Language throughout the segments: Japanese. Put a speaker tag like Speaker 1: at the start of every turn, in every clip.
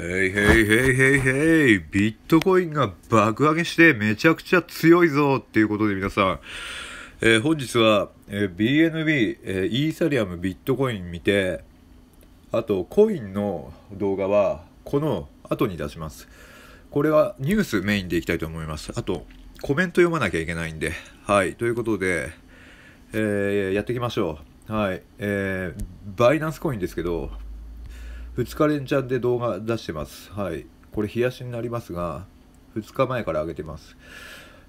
Speaker 1: ヘイヘイヘイヘイヘイビットコインが爆上げしてめちゃくちゃ強いぞっていうことで皆さん、えー、本日は、えー、BNB、えー、イーサリアム、ビットコイン見て、あとコインの動画はこの後に出します。これはニュースメインでいきたいと思います。あとコメント読まなきゃいけないんで、はい、ということで、えー、やっていきましょう。はい、えー、バイナンスコインですけど、2日連チャンで動画出してます。はい。これ、冷やしになりますが、2日前から上げてます。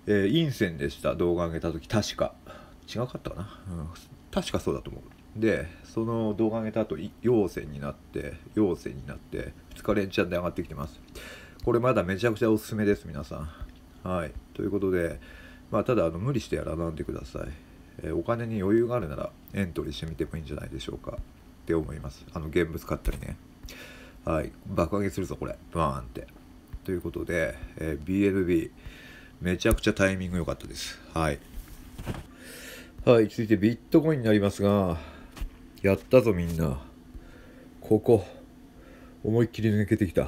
Speaker 1: えー、陰線でした。動画上げた時確か。違かったかな、うん、確かそうだと思う。で、その動画上げた後、陽線になって、陽線になって、2日連チャンで上がってきてます。これまだめちゃくちゃおすすめです、皆さん。はい。ということで、まあ、ただ、あの、無理してやらなんでください。えお金に余裕があるなら、エントリーしてみてもいいんじゃないでしょうか。って思います。あの、現物買ったりね。はい、爆上げするぞ、これ。バーンって。ということで、えー、BLB、めちゃくちゃタイミング良かったです。はい。はい、続いてビットコインになりますが、やったぞみんな。ここ、思いっきり抜けてきた。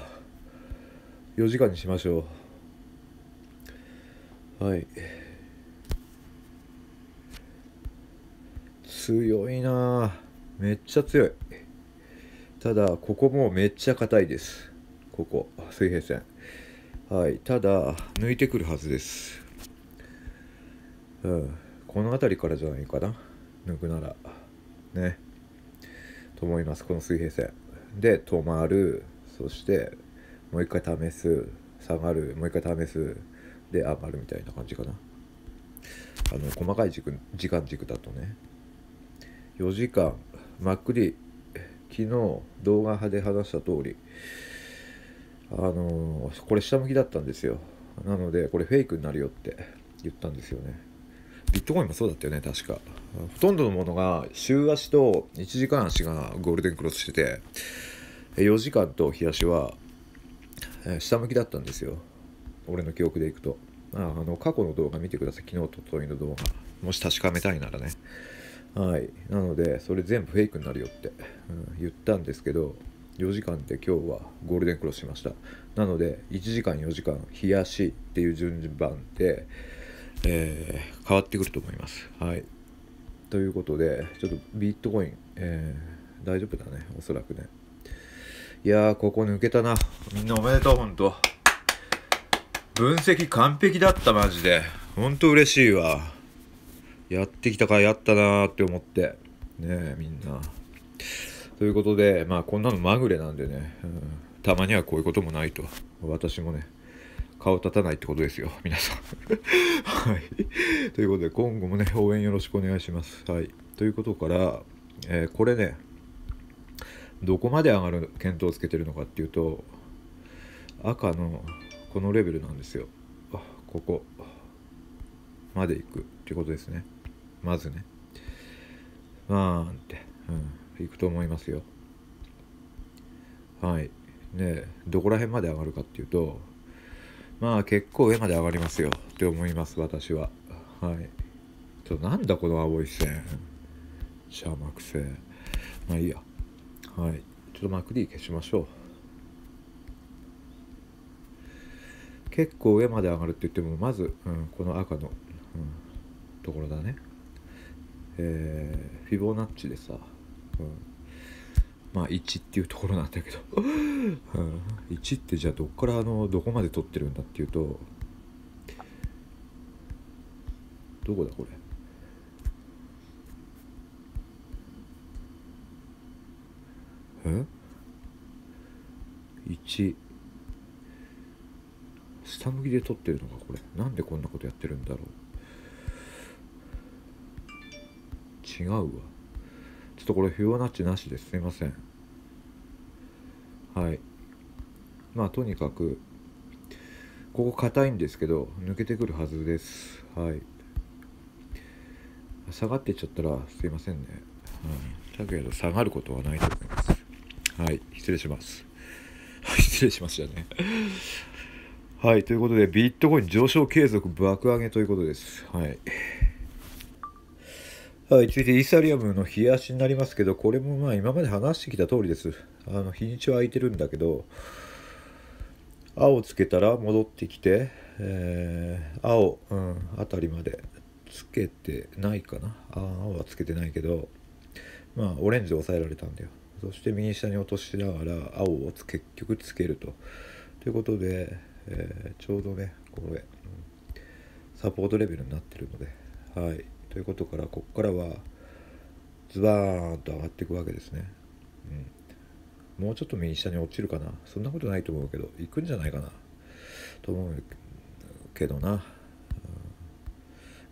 Speaker 1: 4時間にしましょう。はい。強いなめっちゃ強い。ただ、ここもめっちゃ硬いです。ここ、水平線。はい、ただ、抜いてくるはずです。うん、この辺りからじゃないかな。抜くなら。ね。と思います、この水平線。で、止まる。そして、もう一回試す。下がる。もう一回試す。で、上がるみたいな感じかな。あの、細かい軸時間軸だとね。4時間、まっくり昨日動画で話した通りあのこれ下向きだったんですよなのでこれフェイクになるよって言ったんですよねビットコインもそうだったよね確かほとんどのものが週足と1時間足がゴールデンクロスしてて4時間と日足は下向きだったんですよ俺の記憶でいくとあの過去の動画見てください昨日とといの動画もし確かめたいならねはいなのでそれ全部フェイクになるよって、うん、言ったんですけど4時間で今日はゴールデンクロスしましたなので1時間4時間冷やしっていう順番で、えー、変わってくると思いますはいということでちょっとビットコイン、えー、大丈夫だねおそらくねいやーここ抜けたなみんなおめでとうほんと分析完璧だったマジでほんと嬉しいわやってきたからやったなーって思って。ねえ、みんな。ということで、まあこんなのまぐれなんでね、うん、たまにはこういうこともないと。私もね、顔立たないってことですよ、皆さん。はい。ということで、今後もね、応援よろしくお願いします。はい。ということから、えー、これね、どこまで上がる検討をつけてるのかっていうと、赤のこのレベルなんですよ。ここまで行くっていうことですね。まずねまあって、うん、いくと思いますよはいねどこら辺まで上がるかっていうとまあ結構上まで上がりますよって思います私ははいちょっとなんだこの青い線邪魔くせまあいいやはいちょっとマクリ消しましょう結構上まで上がるって言ってもまず、うん、この赤の、うん、ところだねえー、フィボナッチでさ、うん、まあ1っていうところなんだけど、うん、1ってじゃあどっからあのどこまで取ってるんだっていうとどこだこれえ1下向きで取ってるのかこれなんでこんなことやってるんだろう違うわちょっとこれフィなナッチなしですいませんはいまあとにかくここ硬いんですけど抜けてくるはずですはい下がっていっちゃったらすいませんね、うん、だけど下がることはないと思いますはい失礼します失礼しましたねはいということでビットコイン上昇継続爆上げということですはいはい、続いてイーサリアムの冷やしになりますけど、これもまあ今まで話してきた通りです。あの日にちは空いてるんだけど、青つけたら戻ってきて、えー、青、うん、あたりまでつけてないかな。青はつけてないけど、まあオレンジで抑えられたんだよ。そして右下に落としながら青を結局つけると。ということで、えー、ちょうどね、これ、サポートレベルになってるので、はい。ということからここからはズバーンと上がっていくわけですね、うん、もうちょっと右下に落ちるかなそんなことないと思うけど行くんじゃないかなと思うけどな、うん、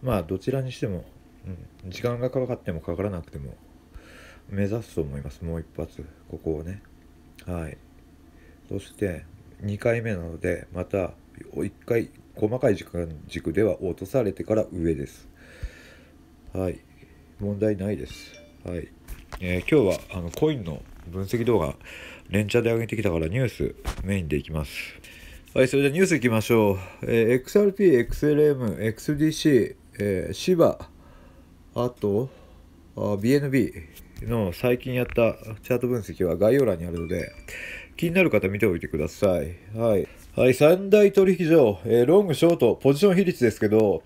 Speaker 1: まあどちらにしても、うん、時間がかかってもかからなくても目指すと思いますもう一発ここをねはいそして2回目なのでまた1回細かい時間軸では落とされてから上ですはい問題ないですはい、えー、今日はあのコインの分析動画連チャで上げてきたからニュースメインでいきますはいそれでニュースいきましょう、えー、XRP、XLM、XDC、えー、芝あとあ BNB の最近やったチャート分析は概要欄にあるので気になる方見ておいてくださいはい、はい、三大取引所、えー、ロングショートポジション比率ですけど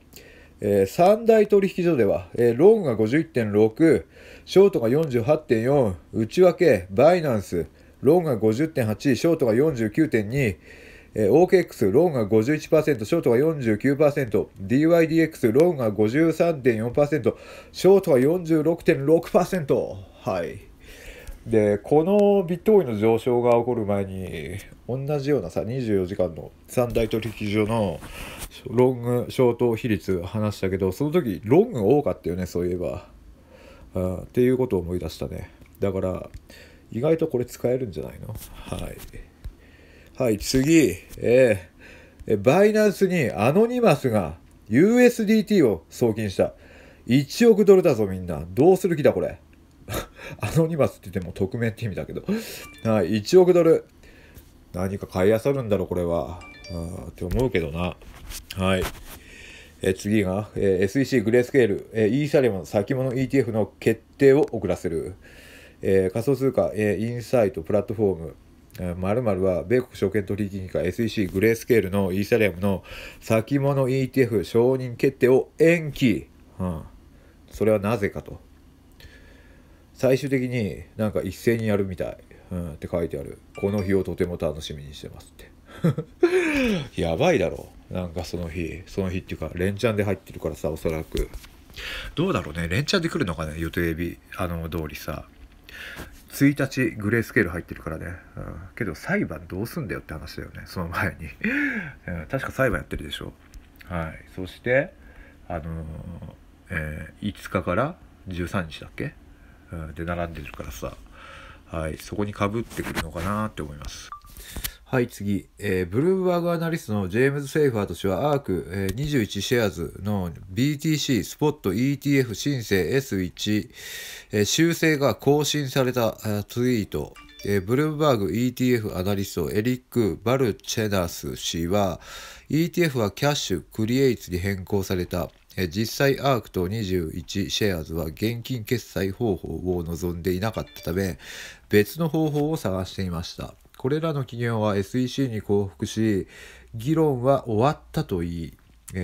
Speaker 1: えー、三大取引所では、えー、ローンが51.6、ショートが48.4、内訳、バイナンス、ローンが50.8、ショートが49.2、えー、OKX、ローンが51%、ショートが49%、DYDX、ローンが53.4%、ショートが46.6%。はい。で、このビットコインの上昇が起こる前に、同じようなさ24時間の三大取引所のロングショート比率話したけどその時ロング多かったよねそういえば、うん、っていうことを思い出したねだから意外とこれ使えるんじゃないのはいはい次えー、バイナンスにアノニマスが USDT を送金した1億ドルだぞみんなどうする気だこれ アノニマスって言っても匿名って意味だけどはい1億ドル何か買いあさるんだろ、これは。って思うけどな。はい。え次が、え SEC グレースケール、えイーサリアムの先物 ETF の決定を遅らせる。え仮想通貨、えインサイト、プラットフォーム、まるまるは米国証券取引委員会 SEC グレースケールのイーサリアムの先物 ETF 承認決定を延期、うん、それはなぜかと最終的になんか一斉にやるみたいうん、って書いてある。この日をとても楽しみにしてますって。やばいだろ。なんかその日、その日っていうか、連チャンで入ってるからさ、おそらく。どうだろうね。連チャンで来るのかね、予定日、あの、通りさ。1日グレースケール入ってるからね、うん、けど裁判どうすんだよって話だよねその前に、うん、確か裁判やってるでしょはいそしてあのー、えー、5日から13日だっけ、うん、で並んでるからさはい、そこにかぶってくるのかなって思います。はい、次、えー、ブルームバーグアナリストのジェームズ・セイファーと氏は、アーク、えー、21シェアズの BTC、スポット、ETF、申請、S1、えー、修正が更新されたツイート、えー、ブルームバーグ ETF アナリスト、エリック・バルチェナス氏は、ETF はキャッシュ、クリエイツに変更された。実際アークと21シェアーズは現金決済方法を望んでいなかったため別の方法を探していましたこれらの企業は SEC に降伏し議論は終わったといい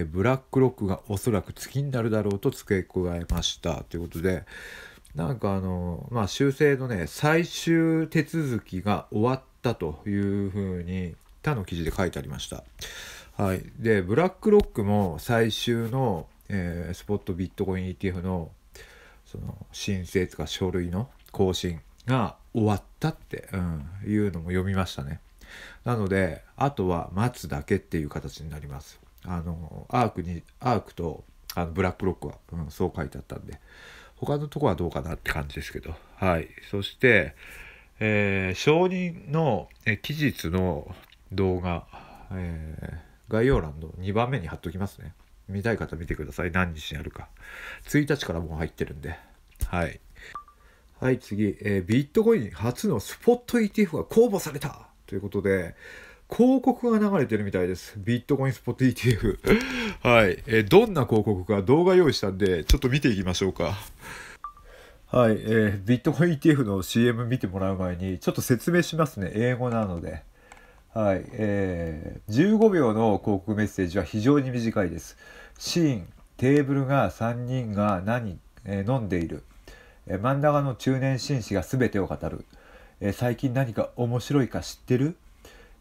Speaker 1: ブラックロックがおそらく月になるだろうと付け加えましたということでなんかあのまあ修正のね最終手続きが終わったというふうに他の記事で書いてありました。はい、でブラックロックも最終のえー、スポットビットコイン ETF のその申請とか書類の更新が終わったって、うん、いうのも読みましたね。なので、あとは待つだけっていう形になります。あの、アークに、アークとあのブラックロックは、うん、そう書いてあったんで、他のとこはどうかなって感じですけど、はい。そして、えー、承認の、え期日の動画、えー、概要欄の2番目に貼っときますね。見たい方見てください。何日にやるか。1日からもう入ってるんで。はい。はい、次。えー、ビットコイン初のスポット ETF が公募されたということで、広告が流れてるみたいです。ビットコインスポット ETF。はい、えー、どんな広告か動画用意したんで、ちょっと見ていきましょうか。はい、えー、ビットコイン ETF の CM 見てもらう前に、ちょっと説明しますね。英語なので。はい、えー、15秒の広告メッセージは非常に短いです。シーンテーブルが3人が何、えー、飲んでいる、えー、真ん中の中年紳士が全てを語る、えー、最近何か面白いか知ってる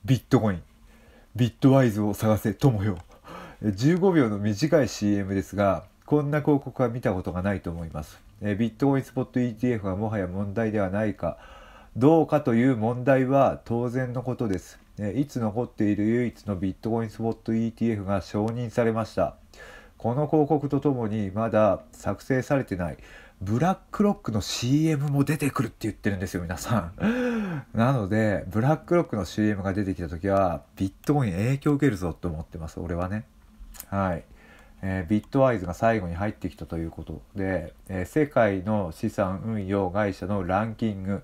Speaker 1: ビットコインビットワイズを探せ友よ15秒の短い CM ですがこんな広告は見たことがないと思います、えビットコインスポット ETF はもはや問題ではないかどうかという問題は当然のことですいつ残っている唯一のビットコインスポット ETF が承認されました。この広告とともにまだ作成されてないブラックロックの CM も出てくるって言ってるんですよ皆さん なのでブラックロックの CM が出てきた時はビットコイン影響を受けるぞと思ってます俺はねはい、えー、ビットワイズが最後に入ってきたということで、えー、世界の資産運用会社のランキング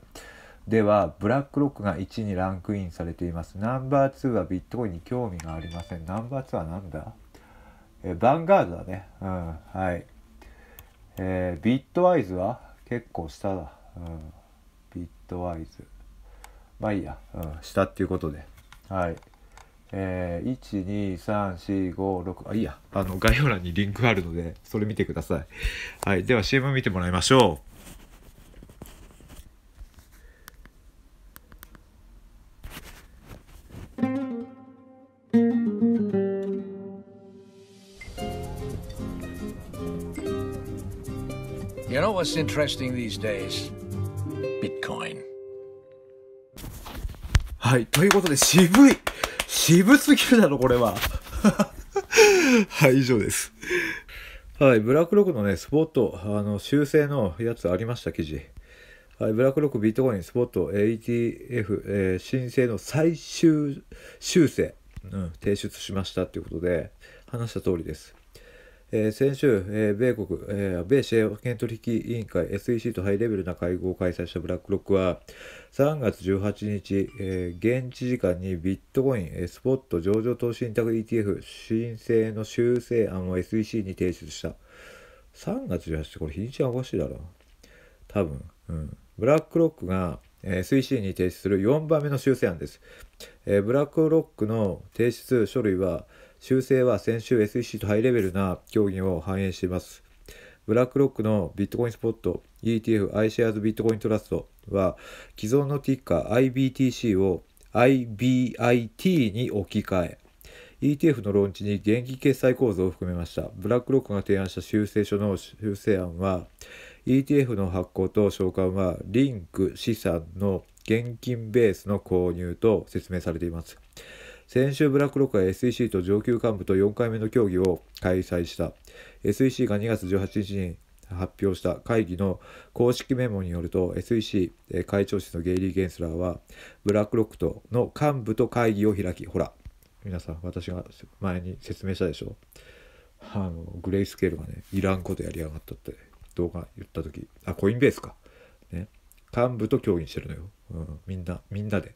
Speaker 1: ではブラックロックが1にランクインされていますナンバー2はビットコインに興味がありませんナンバー2は何だえヴァンガードだねうんはいえー、ビットワイズは結構下だ、うん、ビットワイズまあいいや、うん、下っていうことではいえー、12345あいいやあの概要欄にリンクあるのでそれ見てください、はい、では CM 見てもらいましょう most interesting these days? Bitcoin. はい。ということで、渋い渋すぎるだろ、これは。はい、以上です。はい。ブラックロックのね、スポット、あの、修正のやつありました、記事。はい、ブラックロックビットコインスポット ATF、えー、申請の最終修正、うん、提出しましたということで話した通りです。えー、先週、えー、米国、えー、米市保険取引委員会 SEC とハイレベルな会合を開催したブラックロックは、3月18日、えー、現地時間にビットコイン、えー、スポット上場投資信託 ETF 申請の修正案を SEC に提出した。3月18日、これ日にちはおかしいだろう。多分、うん。ブラックロックが、えー、SEC に提出する4番目の修正案です。えー、ブラックロックの提出書類は、修正は先週 SEC とハイレベルな協議を反映しています。ブラックロックのビットコインスポット ETF iShares ビットコイントラストは既存のティッカー IBTC を IBIT に置き換え ETF のローンチに現金決済構造を含めましたブラックロックが提案した修正書の修正案は ETF の発行と償還はリンク資産の現金ベースの購入と説明されています先週ブラックロックは SEC と上級幹部と4回目の協議を開催した SEC が2月18日に発表した会議の公式メモによると SEC 会長室のゲイリー・ゲンスラーはブラックロックとの幹部と会議を開きほら皆さん私が前に説明したでしょあのグレイスケールがねいらんことやりやがったって動画言った時あコインベースかね幹部と協議してるのよ、うん、みんなみんなで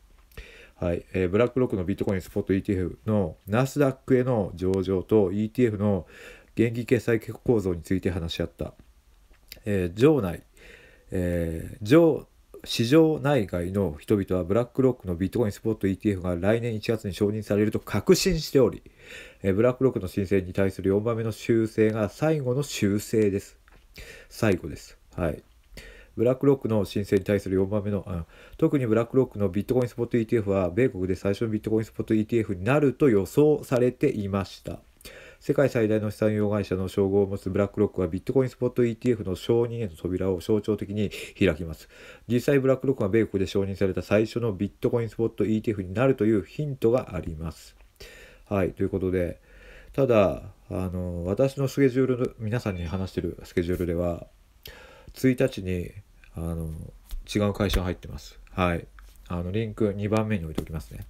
Speaker 1: はい、えー、ブラックロックのビットコインスポット ETF のナスダックへの上場と ETF の現金決済構造について話し合った。えー、場内、えー、場市場内外の人々はブラックロックのビットコインスポット ETF が来年1月に承認されると確信しており、えブラックロックの申請に対する4番目の修正が最後の修正です。最後です。はい。ブラックロックの申請に対する4番目の案、特にブラックロックのビットコインスポット ETF は、米国で最初のビットコインスポット ETF になると予想されていました。世界最大の資産用会社の称号を持つブラックロックはビットコインスポット ETF の承認への扉を象徴的に開きます。実際ブラックロックは米国で承認された最初のビットコインスポット ETF になるというヒントがあります。はい、ということで、ただ、あの、私のスケジュールの、皆さんに話してるスケジュールでは、1日にあの違う会社入ってます。はい。あのリンク2番目に置いておきますね。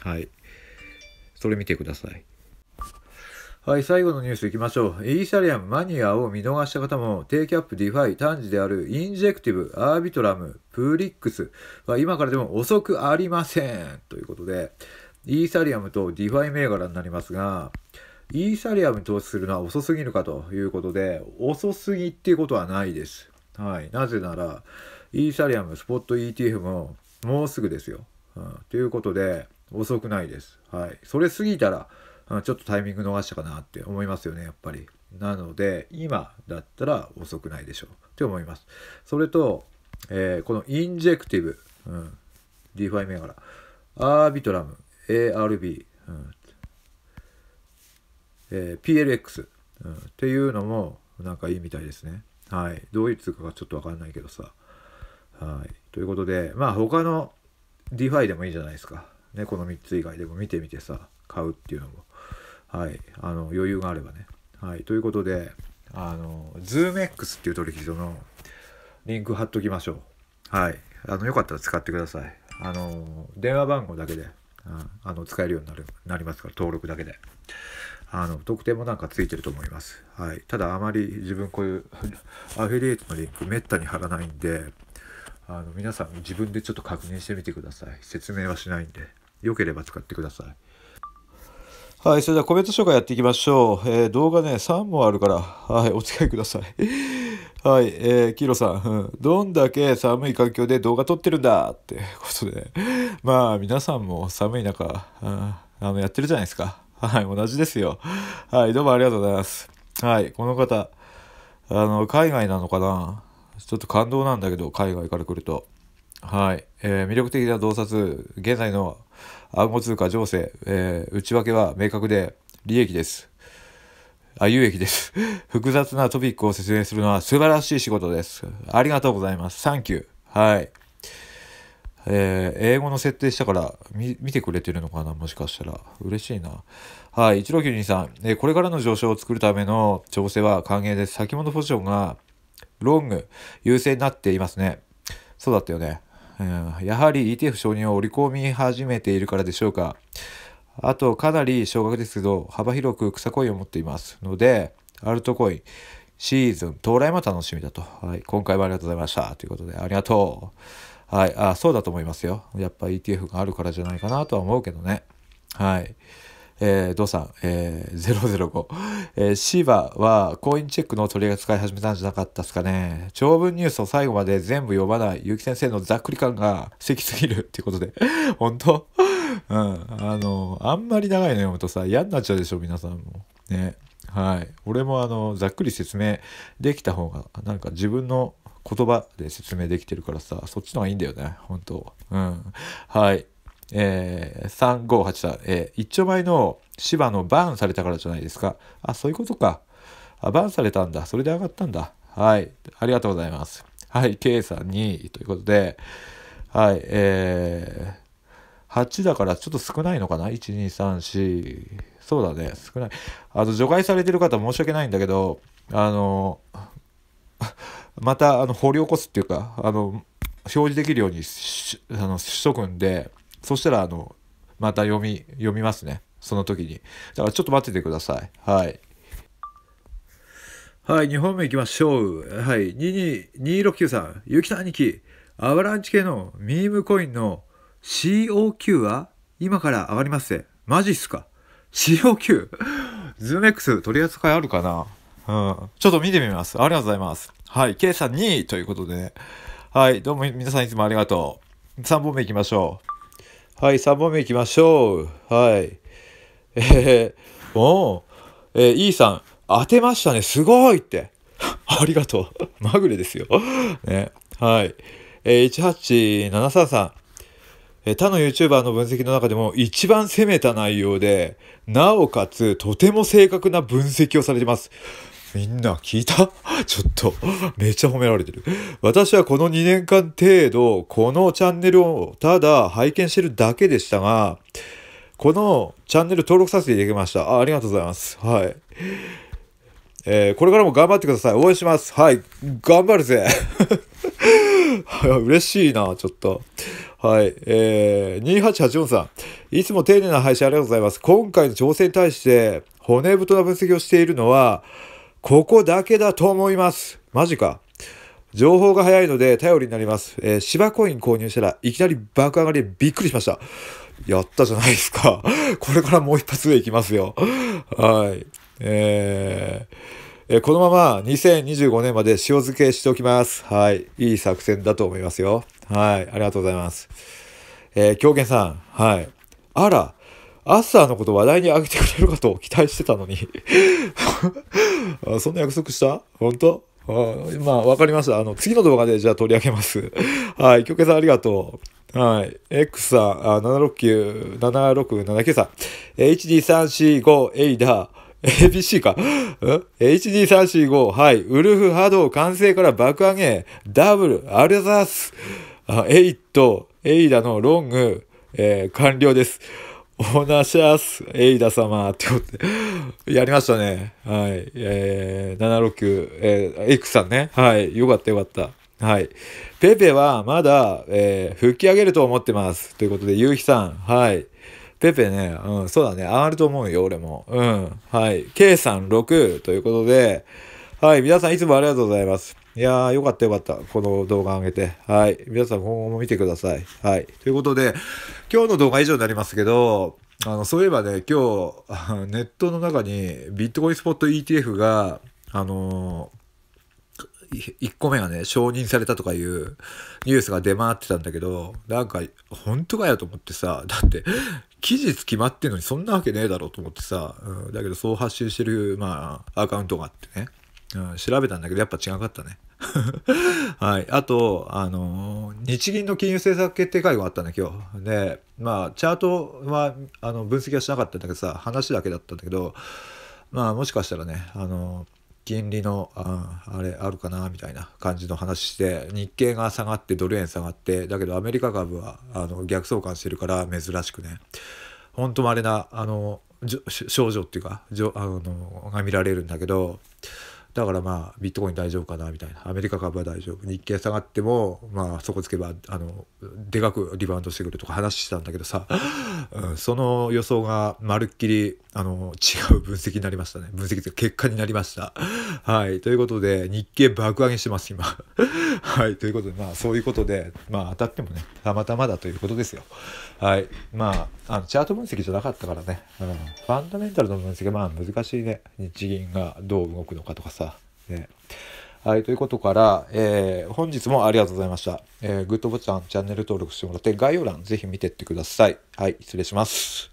Speaker 1: はい。それ見てください。はい、最後のニュースいきましょう。イーサリアムマニアを見逃した方も、テイキャップ、ディファイ、単次であるインジェクティブ、アービトラム、プーリックスは今からでも遅くありませんということで、イーサリアムとディファイ銘柄になりますが、イーサリアムに投資するのは遅すぎるかということで、遅すぎっていうことはないです。はい、なぜなら、イーサリアム、スポット ETF ももうすぐですよ。うん、ということで、遅くないです。はい。それ過ぎたら、うん、ちょっとタイミング逃したかなって思いますよね、やっぱり。なので、今だったら遅くないでしょう。って思います。それと、えー、このインジェクティブ、うん、DeFi 銘柄、アービトラム、ARB、うん、えー、PLX、うん、っていうのもなんかいいみたいですね。はい、どういう通貨かちょっとわかんないけどさ。はい、ということで、まあ他の DeFi でもいいじゃないですか。ね、この3つ以外でも見てみてさ、買うっていうのも、はい、あの余裕があればね。はい、ということで、あの、ZoomX っていう取引所のリンク貼っときましょう。はい、あのよかったら使ってください。あの、電話番号だけで、あの使えるようになるなりますから、登録だけで。あの特典もなんかついてると思います。はい、ただあまり自分こういう アフィリエイトのリンクめったに貼らないんであの皆さん自分でちょっと確認してみてください。説明はしないんで良ければ使ってください。はい、それではコメント紹介やっていきましょう。えー、動画ね、3本あるから、はい、お使いください。はい、えー、キロさん、どんだけ寒い環境で動画撮ってるんだってことで、まあ、皆さんも寒い中、あの、やってるじゃないですか。はい、同じですよ。はい、どうもありがとうございます。はい、この方、あの、海外なのかなちょっと感動なんだけど、海外から来ると。はい、えー、魅力的な洞察、現在の暗号通貨情勢、えー、内訳は明確で利益です。あ、有益です。複雑なトピックを説明するのは素晴らしい仕事です。ありがとうございます。サンキュー。はい。えー、英語の設定したから見てくれてるのかなもしかしたら。嬉しいな。はい、一郎九2さん、えー、これからの上昇を作るための調整は歓迎です。先物ポジションがロング優勢になっていますね。そうだったよね。うん、やはり ETF 承認を織り込み始めているからでしょうか。あと、かなり少額ですけど、幅広く草コインを持っていますので、アルトコイン、シーズン到来も楽しみだと。はい、今回もありがとうございました。ということで、ありがとう。はい、あそうだと思いますよ。やっぱ ETF があるからじゃないかなとは思うけどね。はい。えー、うさん、えー、005。えー、シーバはコインチェックの取り扱い始めたんじゃなかったですかね。長文ニュースを最後まで全部読まない、結城先生のざっくり感が素 敵すぎるっていうことで。本当うん。あの、あんまり長いの読むとさ、嫌になっちゃうでしょ、皆さんも。ね。はい、俺もあのざっくり説明できた方がなんか自分の言葉で説明できてるからさそっちの方がいいんだよね本当うんはいえー、358さえー、一丁前の芝のバーンされたからじゃないですかあそういうことかあバーンされたんだそれで上がったんだはいありがとうございますはい K さん2位ということではいえー、8だからちょっと少ないのかな1 2 3 4そうだね、少ない。あと、除外されてる方申し訳ないんだけど、あの、また、あの、掘り起こすっていうか、あの、表示できるようにしあのしとくんで、そしたら、あの、また読み、読みますね。その時に。だからちょっと待っててください。はい。はい、2本目いきましょう。はい、22693さん、ゆきん兄貴、アバランチ系のミームコインの COQ は今から上がりますぜ。マジっすか ?COQ? ズーム X 取り扱いあるかなうん。ちょっと見てみます。ありがとうございます。はい。K さん2位ということで、ね、はい。どうも皆さんいつもありがとう。3本目いきましょう。はい。3本目いきましょう。はい。えー、おー。えー、E さん、当てましたね。すごいって。ありがとう。まぐれですよ。ね。はい。えー、18733。他の YouTuber の分析の中でも一番攻めた内容で、なおかつとても正確な分析をされています。みんな聞いた ちょっと、めっちゃ褒められてる。私はこの2年間程度、このチャンネルをただ拝見してるだけでしたが、このチャンネル登録させていただきました。あありがとうございます。はい。えー、これからも頑張ってください。応援します。はい。頑張るぜ。嬉しいな、ちょっと。はい。えー、2884さん。いつも丁寧な配信ありがとうございます。今回の挑戦に対して、骨太な分析をしているのは、ここだけだと思います。マジか。情報が早いので頼りになります。えー、芝コイン購入したらいきなり爆上がりでびっくりしました。やったじゃないですか。これからもう一発でいきますよ。はい。えーえこのまま2025年まで塩漬けしておきます。はい。いい作戦だと思いますよ。はい。ありがとうございます。えー、狂言さん。はい。あら、アッサーのこと話題に上げてくれるかと期待してたのに そんな約束した本当あまあ、わかりました。あの、次の動画でじゃあ取り上げます。はい。京平さんありがとう。はい。X さん、あ769、7679さん。HD345、エイダー、ABC か。?HD345。はい。ウルフ波動完成から爆上げ。ダブル。アルザース。エイト。エイダのロング。えー、完了です。オナシャス、エイダ様ってことで、やりましたね。はい。えー、769、えー、エクさんね。はい。よかったよかった。はい。ペペはまだ、えー、吹き上げると思ってます。ということで、ゆうひさん。はい。ペペね、うん、そうだね、ると思うよ、俺も。うん。はい。K さ6ということで、はい、皆さんいつもありがとうございます。いやー、よかったよかった。この動画上げて。はい。皆さん今後も見てください。はい。ということで、今日の動画以上になりますけど、あの、そういえばね、今日、ネットの中にビットコインスポット ETF が、あのー、1個目がね、承認されたとかいうニュースが出回ってたんだけど、なんか、本当かよと思ってさ、だって、期日決まってんのにそんなわけねえだろうと思ってさ、うん、だけどそう発信してる、まあ、アカウントがあってね、うん、調べたんだけどやっぱ違かったね。はい。あと、あのー、日銀の金融政策決定会合があったんだ今日。で、まあ、チャートは、あの、分析はしなかったんだけどさ、話だけだったんだけど、まあ、もしかしたらね、あのー金利のああれあるかなみたいな感じの話して日経が下がってドル円下がってだけどアメリカ株はあの逆相関してるから珍しくね本当とまれなあの症状っていうかあのが見られるんだけどだからまあビットコイン大丈夫かなみたいなアメリカ株は大丈夫日経下がってもまあそこつけばあのでかくリバウンドしてくるとか話してたんだけどさ、うん、その予想がまるっきりあの違う分析になりましたね分析というか結果になりました。はいということで日経爆上げしてます今。はいということでまあそういうことでまあ当たってもねたまたまだということですよ。はいまああのチャート分析じゃなかったからね、うん、ファンダメンタルの分析まあ難しいね日銀がどう動くのかとかさね。はい、ということから、えー、本日もありがとうございました。えー、グッドボタン、チャンネル登録してもらって、概要欄ぜひ見てってください。はい、失礼します。